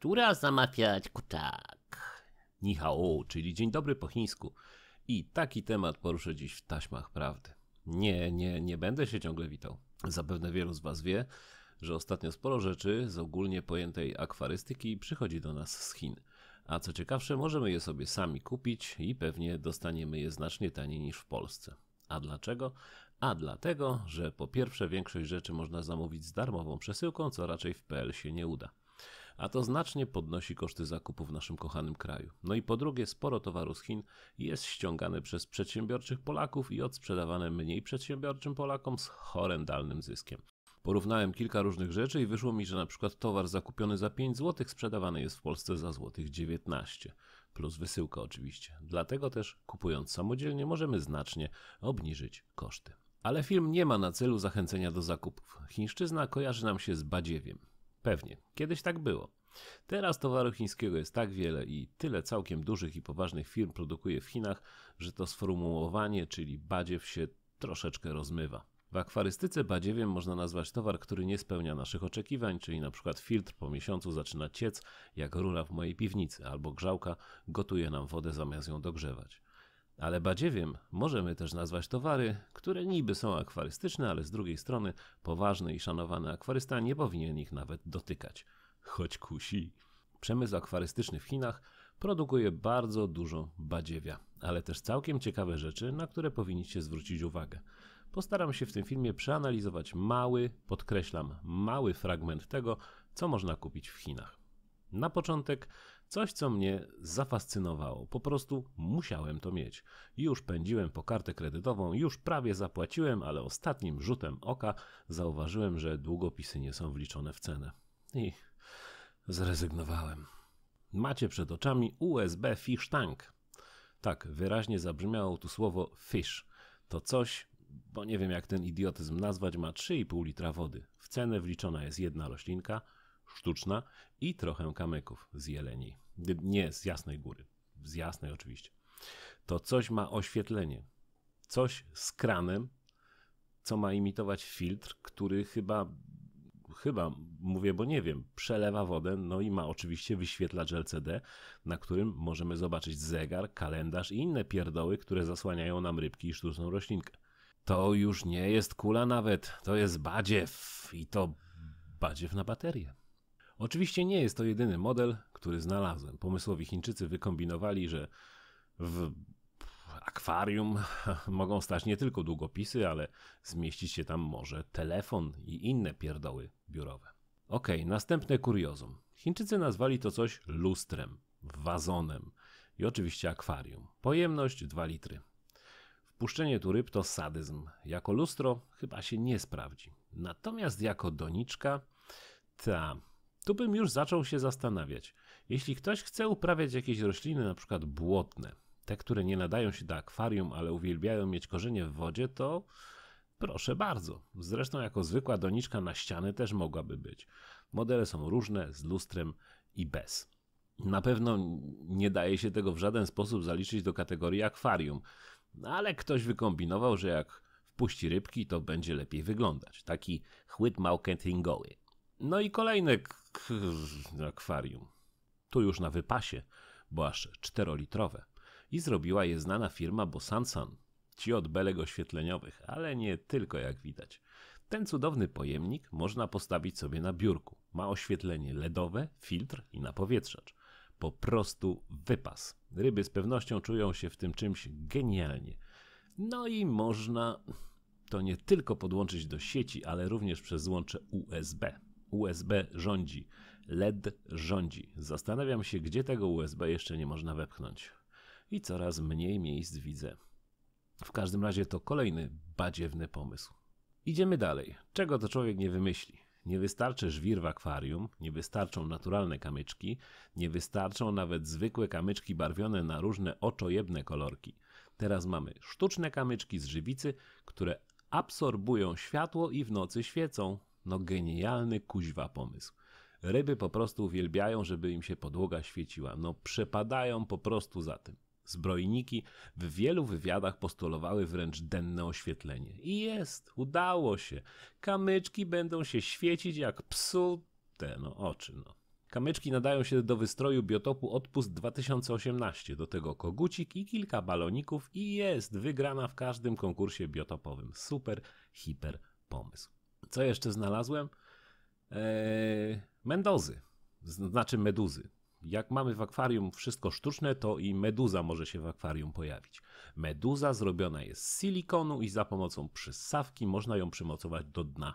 która zamawiać Ni tak. Nihao, czyli dzień dobry po chińsku. I taki temat poruszę dziś w taśmach prawdy. Nie, nie, nie będę się ciągle witał. Zapewne wielu z Was wie, że ostatnio sporo rzeczy z ogólnie pojętej akwarystyki przychodzi do nas z Chin. A co ciekawsze, możemy je sobie sami kupić i pewnie dostaniemy je znacznie taniej niż w Polsce. A dlaczego? A dlatego, że po pierwsze większość rzeczy można zamówić z darmową przesyłką, co raczej w PL się nie uda a to znacznie podnosi koszty zakupu w naszym kochanym kraju. No i po drugie, sporo towaru z Chin jest ściągane przez przedsiębiorczych Polaków i odsprzedawane mniej przedsiębiorczym Polakom z horrendalnym zyskiem. Porównałem kilka różnych rzeczy i wyszło mi, że na przykład towar zakupiony za 5 zł sprzedawany jest w Polsce za złotych 19, plus wysyłka oczywiście. Dlatego też kupując samodzielnie możemy znacznie obniżyć koszty. Ale film nie ma na celu zachęcenia do zakupów. Chińszczyzna kojarzy nam się z badziewiem. Pewnie, kiedyś tak było. Teraz towaru chińskiego jest tak wiele i tyle całkiem dużych i poważnych firm produkuje w Chinach, że to sformułowanie, czyli badziew się troszeczkę rozmywa. W akwarystyce badziewiem można nazwać towar, który nie spełnia naszych oczekiwań, czyli na przykład filtr po miesiącu zaczyna ciec, jak rura w mojej piwnicy, albo grzałka gotuje nam wodę zamiast ją dogrzewać. Ale badziewiem możemy też nazwać towary, które niby są akwarystyczne, ale z drugiej strony poważny i szanowany akwarysta nie powinien ich nawet dotykać choć kusi. Przemysł akwarystyczny w Chinach produkuje bardzo dużo badziewia, ale też całkiem ciekawe rzeczy, na które powinniście zwrócić uwagę. Postaram się w tym filmie przeanalizować mały, podkreślam, mały fragment tego, co można kupić w Chinach. Na początek coś, co mnie zafascynowało. Po prostu musiałem to mieć. Już pędziłem po kartę kredytową, już prawie zapłaciłem, ale ostatnim rzutem oka zauważyłem, że długopisy nie są wliczone w cenę. I Zrezygnowałem. Macie przed oczami USB Fish Tank. Tak, wyraźnie zabrzmiało tu słowo fish. To coś, bo nie wiem jak ten idiotyzm nazwać, ma 3,5 litra wody. W cenę wliczona jest jedna roślinka, sztuczna i trochę kamyków z jeleni. Nie, z jasnej góry. Z jasnej oczywiście. To coś ma oświetlenie. Coś z kranem, co ma imitować filtr, który chyba chyba, mówię, bo nie wiem, przelewa wodę, no i ma oczywiście wyświetlacz LCD, na którym możemy zobaczyć zegar, kalendarz i inne pierdoły, które zasłaniają nam rybki i sztuczną roślinkę. To już nie jest kula nawet, to jest badziew i to badziew na baterię. Oczywiście nie jest to jedyny model, który znalazłem. Pomysłowi Chińczycy wykombinowali, że w akwarium mogą stać nie tylko długopisy, ale zmieścić się tam może telefon i inne pierdoły biurowe. Ok, następne kuriozum. Chińczycy nazwali to coś lustrem, wazonem i oczywiście akwarium. Pojemność 2 litry. Wpuszczenie tu ryb to sadyzm. Jako lustro chyba się nie sprawdzi. Natomiast jako doniczka, ta. Tu bym już zaczął się zastanawiać. Jeśli ktoś chce uprawiać jakieś rośliny, na przykład błotne, te, które nie nadają się do akwarium, ale uwielbiają mieć korzenie w wodzie, to proszę bardzo. Zresztą jako zwykła doniczka na ściany też mogłaby być. Modele są różne, z lustrem i bez. Na pewno nie daje się tego w żaden sposób zaliczyć do kategorii akwarium, ale ktoś wykombinował, że jak wpuści rybki, to będzie lepiej wyglądać. Taki chłyt małketingowy. No i kolejne akwarium. Tu już na wypasie, bo aż czterolitrowe i zrobiła je znana firma Bosansan, ci od belek oświetleniowych, ale nie tylko jak widać. Ten cudowny pojemnik można postawić sobie na biurku. Ma oświetlenie LEDowe, filtr i napowietrzacz. Po prostu wypas. Ryby z pewnością czują się w tym czymś genialnie. No i można to nie tylko podłączyć do sieci, ale również przez łącze USB. USB rządzi, LED rządzi. Zastanawiam się, gdzie tego USB jeszcze nie można wepchnąć i coraz mniej miejsc widzę. W każdym razie to kolejny badziewny pomysł. Idziemy dalej. Czego to człowiek nie wymyśli? Nie wystarczy żwir w akwarium, nie wystarczą naturalne kamyczki, nie wystarczą nawet zwykłe kamyczki barwione na różne oczojebne kolorki. Teraz mamy sztuczne kamyczki z żywicy, które absorbują światło i w nocy świecą. No genialny kuźwa pomysł. Ryby po prostu uwielbiają, żeby im się podłoga świeciła. No przepadają po prostu za tym. Zbrojniki w wielu wywiadach postulowały wręcz denne oświetlenie. I jest, udało się. Kamyczki będą się świecić jak psu te no oczy no. Kamyczki nadają się do wystroju biotopu Odpust 2018, do tego kogucik i kilka baloników i jest wygrana w każdym konkursie biotopowym. Super, hiper pomysł. Co jeszcze znalazłem? Eee, mendozy, znaczy meduzy. Jak mamy w akwarium wszystko sztuczne, to i meduza może się w akwarium pojawić. Meduza zrobiona jest z silikonu i za pomocą przysawki można ją przymocować do dna,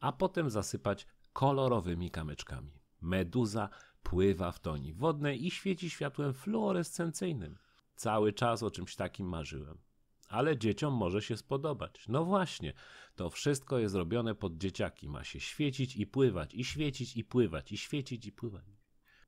a potem zasypać kolorowymi kamyczkami. Meduza pływa w toni wodnej i świeci światłem fluorescencyjnym. Cały czas o czymś takim marzyłem. Ale dzieciom może się spodobać. No właśnie, to wszystko jest robione pod dzieciaki. Ma się świecić i pływać, i świecić i pływać, i świecić i pływać.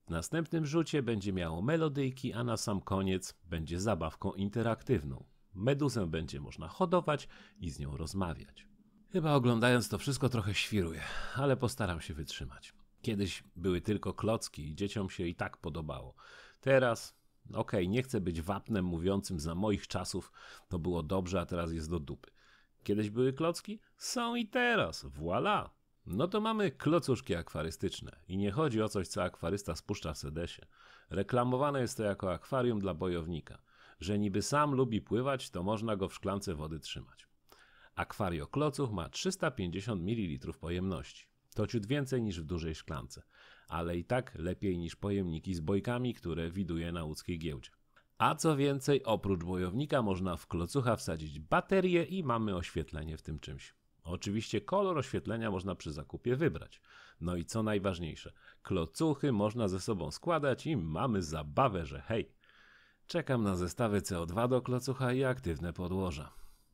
W następnym rzucie będzie miało melodyjki, a na sam koniec będzie zabawką interaktywną. Meduzę będzie można hodować i z nią rozmawiać. Chyba oglądając to wszystko trochę świruję, ale postaram się wytrzymać. Kiedyś były tylko klocki i dzieciom się i tak podobało. Teraz, okej, okay, nie chcę być wapnem mówiącym za moich czasów to było dobrze, a teraz jest do dupy. Kiedyś były klocki? Są i teraz. Voila! No to mamy klocuszki akwarystyczne i nie chodzi o coś, co akwarysta spuszcza w sedesie. Reklamowane jest to jako akwarium dla bojownika, że niby sam lubi pływać, to można go w szklance wody trzymać. Akwario klocuch ma 350 ml pojemności. To ciut więcej niż w dużej szklance, ale i tak lepiej niż pojemniki z bojkami, które widuje na łódzkiej giełdzie. A co więcej, oprócz bojownika można w klocucha wsadzić baterię i mamy oświetlenie w tym czymś. Oczywiście kolor oświetlenia można przy zakupie wybrać. No i co najważniejsze, klocuchy można ze sobą składać i mamy zabawę, że hej. Czekam na zestawy CO2 do klocucha i aktywne podłoża.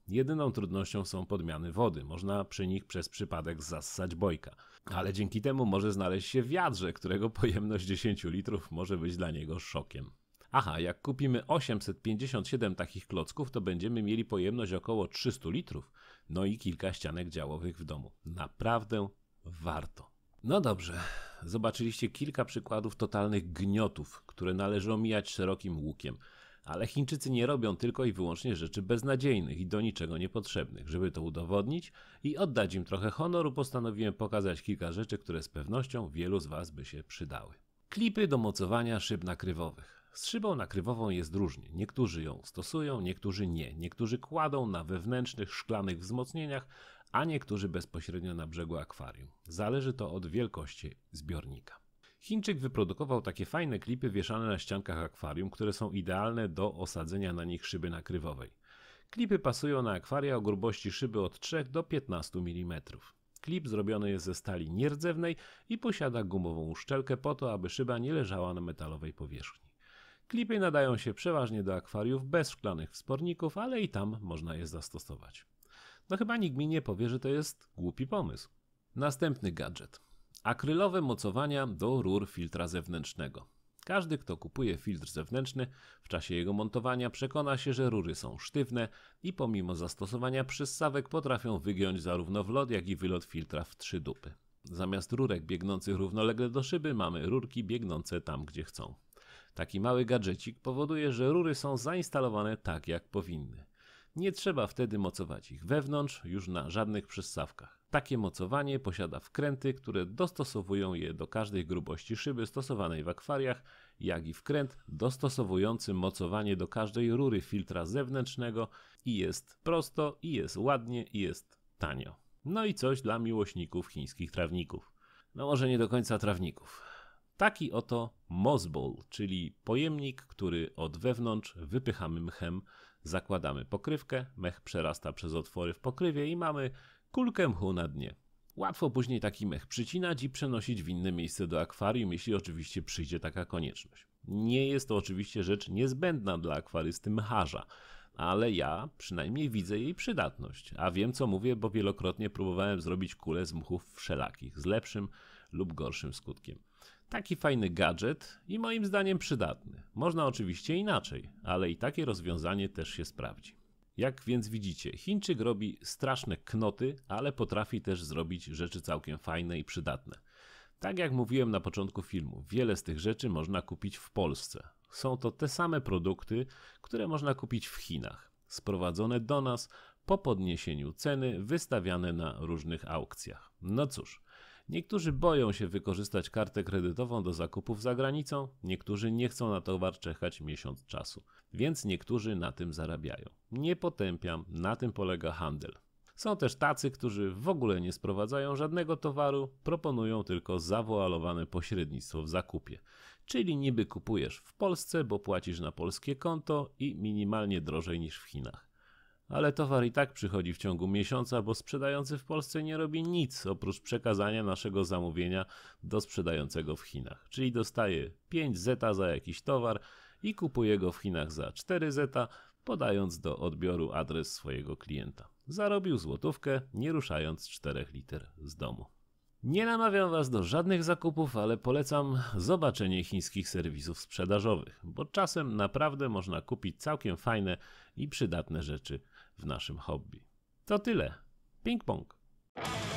Jedyną trudnością są podmiany wody. Można przy nich przez przypadek zassać bojka. Ale dzięki temu może znaleźć się wiadrze, którego pojemność 10 litrów może być dla niego szokiem. Aha, jak kupimy 857 takich klocków, to będziemy mieli pojemność około 300 litrów, no i kilka ścianek działowych w domu. Naprawdę warto. No dobrze, zobaczyliście kilka przykładów totalnych gniotów, które należy omijać szerokim łukiem. Ale Chińczycy nie robią tylko i wyłącznie rzeczy beznadziejnych i do niczego niepotrzebnych. Żeby to udowodnić i oddać im trochę honoru, postanowiłem pokazać kilka rzeczy, które z pewnością wielu z Was by się przydały. Klipy do mocowania szyb nakrywowych. Z szybą nakrywową jest różnie. Niektórzy ją stosują, niektórzy nie. Niektórzy kładą na wewnętrznych szklanych wzmocnieniach, a niektórzy bezpośrednio na brzegu akwarium. Zależy to od wielkości zbiornika. Chińczyk wyprodukował takie fajne klipy wieszane na ściankach akwarium, które są idealne do osadzenia na nich szyby nakrywowej. Klipy pasują na akwaria o grubości szyby od 3 do 15 mm. Klip zrobiony jest ze stali nierdzewnej i posiada gumową uszczelkę, po to, aby szyba nie leżała na metalowej powierzchni. Klipy nadają się przeważnie do akwariów bez szklanych wsporników, ale i tam można je zastosować. No chyba nikt mi nie powie, że to jest głupi pomysł. Następny gadżet. Akrylowe mocowania do rur filtra zewnętrznego. Każdy, kto kupuje filtr zewnętrzny, w czasie jego montowania przekona się, że rury są sztywne i pomimo zastosowania przyssawek potrafią wygiąć zarówno wlot, jak i wylot filtra w trzy dupy. Zamiast rurek biegnących równolegle do szyby mamy rurki biegnące tam, gdzie chcą. Taki mały gadżecik powoduje, że rury są zainstalowane tak jak powinny. Nie trzeba wtedy mocować ich wewnątrz, już na żadnych przystawkach. Takie mocowanie posiada wkręty, które dostosowują je do każdej grubości szyby stosowanej w akwariach, jak i wkręt dostosowujący mocowanie do każdej rury filtra zewnętrznego i jest prosto, i jest ładnie, i jest tanio. No i coś dla miłośników chińskich trawników. No może nie do końca trawników. Taki oto mozbol, czyli pojemnik, który od wewnątrz wypychamy mchem, zakładamy pokrywkę, mech przerasta przez otwory w pokrywie i mamy kulkę mchu na dnie. Łatwo później taki mech przycinać i przenosić w inne miejsce do akwarium, jeśli oczywiście przyjdzie taka konieczność. Nie jest to oczywiście rzecz niezbędna dla akwarysty mcharza, ale ja przynajmniej widzę jej przydatność, a wiem co mówię, bo wielokrotnie próbowałem zrobić kulę z mchów wszelakich, z lepszym lub gorszym skutkiem. Taki fajny gadżet i moim zdaniem przydatny. Można oczywiście inaczej, ale i takie rozwiązanie też się sprawdzi. Jak więc widzicie, Chińczyk robi straszne knoty, ale potrafi też zrobić rzeczy całkiem fajne i przydatne. Tak jak mówiłem na początku filmu, wiele z tych rzeczy można kupić w Polsce. Są to te same produkty, które można kupić w Chinach, sprowadzone do nas po podniesieniu ceny, wystawiane na różnych aukcjach. No cóż, Niektórzy boją się wykorzystać kartę kredytową do zakupów za granicą, niektórzy nie chcą na towar czekać miesiąc czasu, więc niektórzy na tym zarabiają. Nie potępiam, na tym polega handel. Są też tacy, którzy w ogóle nie sprowadzają żadnego towaru, proponują tylko zawoalowane pośrednictwo w zakupie. Czyli niby kupujesz w Polsce, bo płacisz na polskie konto i minimalnie drożej niż w Chinach ale towar i tak przychodzi w ciągu miesiąca, bo sprzedający w Polsce nie robi nic oprócz przekazania naszego zamówienia do sprzedającego w Chinach. Czyli dostaje 5 zeta za jakiś towar i kupuje go w Chinach za 4 zeta, podając do odbioru adres swojego klienta. Zarobił złotówkę, nie ruszając 4 liter z domu. Nie namawiam Was do żadnych zakupów, ale polecam zobaczenie chińskich serwisów sprzedażowych, bo czasem naprawdę można kupić całkiem fajne i przydatne rzeczy w naszym hobby. To tyle. Ping-pong.